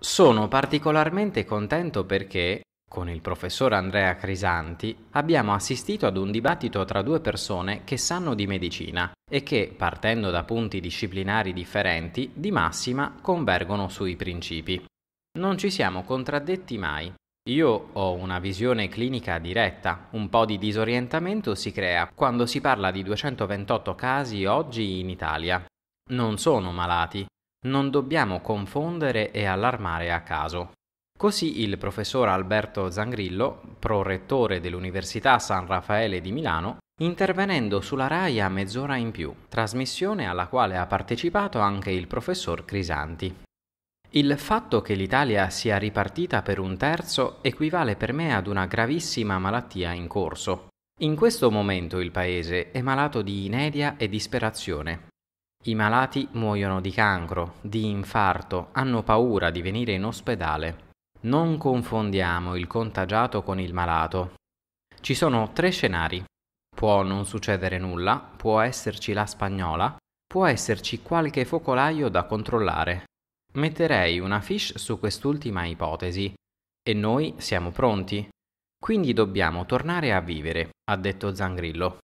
Sono particolarmente contento perché, con il professor Andrea Crisanti, abbiamo assistito ad un dibattito tra due persone che sanno di medicina e che, partendo da punti disciplinari differenti, di massima convergono sui principi. Non ci siamo contraddetti mai. Io ho una visione clinica diretta, un po' di disorientamento si crea quando si parla di 228 casi oggi in Italia. Non sono malati, non dobbiamo confondere e allarmare a caso. Così il professor Alberto Zangrillo, prorettore dell'Università San Raffaele di Milano, intervenendo sulla RAI a mezz'ora in più, trasmissione alla quale ha partecipato anche il professor Crisanti. Il fatto che l'Italia sia ripartita per un terzo equivale per me ad una gravissima malattia in corso. In questo momento il Paese è malato di inedia e disperazione. I malati muoiono di cancro, di infarto, hanno paura di venire in ospedale. Non confondiamo il contagiato con il malato. Ci sono tre scenari. Può non succedere nulla, può esserci la spagnola, può esserci qualche focolaio da controllare. Metterei una fish su quest'ultima ipotesi. E noi siamo pronti. Quindi dobbiamo tornare a vivere, ha detto Zangrillo.